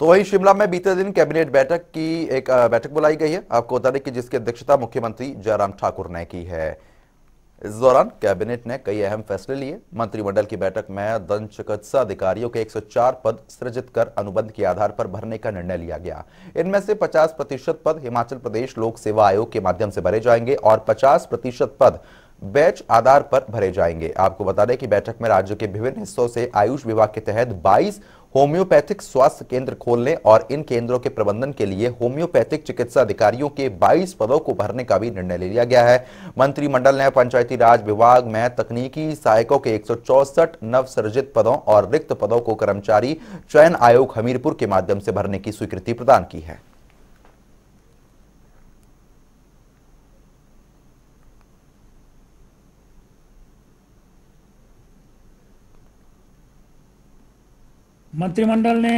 तो वहीं शिमला में बीते दिन कैबिनेट बैठक की एक बैठक बुलाई गई है आपको बता दें कि जिसकी अध्यक्षता मुख्यमंत्री जयराम ठाकुर ने की है इस दौरान कैबिनेट ने कई अहम फैसले लिए मंत्रिमंडल की बैठक में दंत चिकित्सा अधिकारियों के 104 पद सृजित कर अनुबंध के आधार पर भरने का निर्णय लिया गया इनमें से 50 प्रतिशत पद हिमाचल प्रदेश लोक सेवा आयोग के माध्यम से भरे जाएंगे और 50 प्रतिशत पद बैच आधार पर भरे जाएंगे आपको बता दें कि बैठक में राज्य के विभिन्न हिस्सों से आयुष विभाग के तहत बाईस होम्योपैथिक स्वास्थ्य केंद्र खोलने और इन केंद्रों के प्रबंधन के लिए होम्योपैथिक चिकित्सा अधिकारियों के 22 पदों को भरने का भी निर्णय ले लिया गया है मंत्रिमंडल ने पंचायती राज विभाग में तकनीकी सहायकों के एक नवसर्जित पदों और रिक्त पदों को कर्मचारी चयन आयोग हमीरपुर के माध्यम से भरने की स्वीकृति प्रदान की है मंत्रिमंडल ने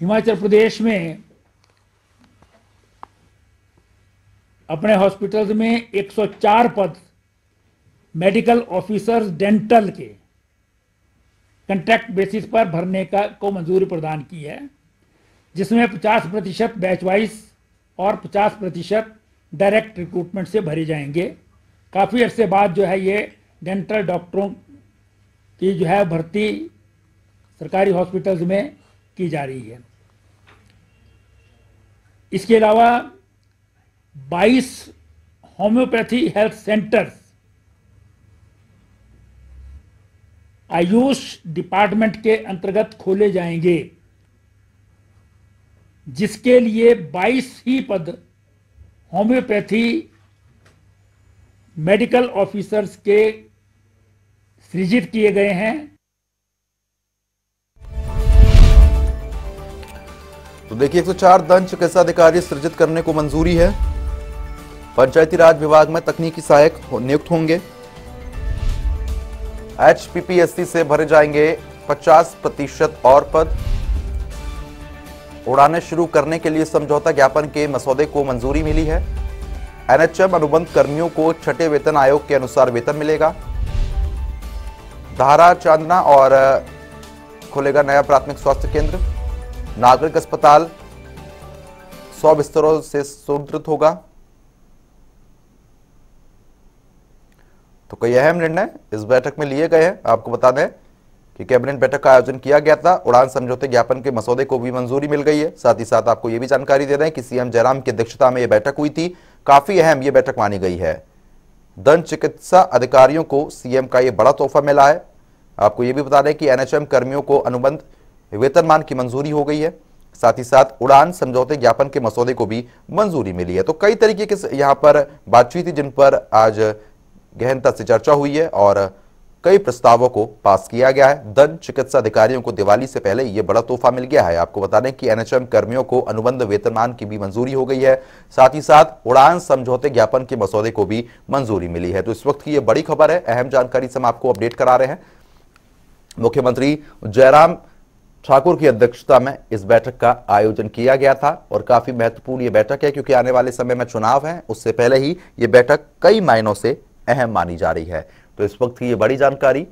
हिमाचल प्रदेश में अपने हॉस्पिटल्स में 104 पद मेडिकल ऑफिसर्स डेंटल के कंट्रैक्ट बेसिस पर भरने का को मंजूरी प्रदान की है जिसमें 50 प्रतिशत बैचवाइज और 50 प्रतिशत डायरेक्ट रिक्रूटमेंट से भरे जाएंगे काफ़ी अर्से बाद जो है ये डेंटल डॉक्टरों की जो है भर्ती सरकारी हॉस्पिटल्स में की जा रही है इसके अलावा 22 homeopathy health centres AYUSH department के अंतर्गत खोले जाएंगे जिसके लिए 22 ही पद होम्योपैथी मेडिकल ऑफिसर्स के सृजित किए गए हैं तो देखिए 104 दन चिकित्सा अधिकारी सृजित करने को मंजूरी है पंचायती राज विभाग में तकनीकी सहायक नियुक्त होंगे एच से भरे जाएंगे 50 प्रतिशत और पद उड़ाने शुरू करने के लिए समझौता ज्ञापन के मसौदे को मंजूरी मिली है एनएचएम अनुबंध कर्मियों को छठे वेतन आयोग के अनुसार वेतन मिलेगा धारा चांदना और खुलेगा नया प्राथमिक स्वास्थ्य केंद्र नागरिक अस्पताल 100 बिस्तरों से सुदृढ़ होगा तो कई अहम निर्णय इस बैठक में लिए गए हैं आपको बता दें कि कैबिनेट बैठक का आयोजन किया गया था उड़ान समझौते ज्ञापन के मसौदे को भी मंजूरी मिल गई है साथ ही साथ आपको यह भी जानकारी दे रहे हैं कि सीएम जयराम की अध्यक्षता में यह बैठक हुई थी काफी अहम यह बैठक मानी गई है दंत चिकित्सा अधिकारियों को सीएम का यह बड़ा तोहफा मिला है आपको यह भी बता दें कि एनएचएम कर्मियों को अनुबंध वेतनमान की मंजूरी हो गई है साथ ही साथ उड़ान समझौते ज्ञापन के मसौदे को भी मंजूरी मिली है तो कई तरीके के यहाँ पर बातचीत थी जिन पर आज गहनता से चर्चा हुई है और कई प्रस्तावों को पास किया गया है दंत चिकित्सा अधिकारियों को दिवाली से पहले यह बड़ा तोहफा मिल गया है आपको बता दें कि एनएचएम कर्मियों को अनुबंध वेतनमान की भी मंजूरी हो गई है साथ ही साथ उड़ान समझौते ज्ञापन के मसौदे को भी मंजूरी मिली है तो इस वक्त की यह बड़ी खबर है अहम जानकारी से हम आपको अपडेट करा रहे हैं मुख्यमंत्री जयराम ठाकुर की अध्यक्षता में इस बैठक का आयोजन किया गया था और काफी महत्वपूर्ण ये बैठक है क्योंकि आने वाले समय में चुनाव है उससे पहले ही ये बैठक कई मायनों से अहम मानी जा रही है तो इस वक्त की ये बड़ी जानकारी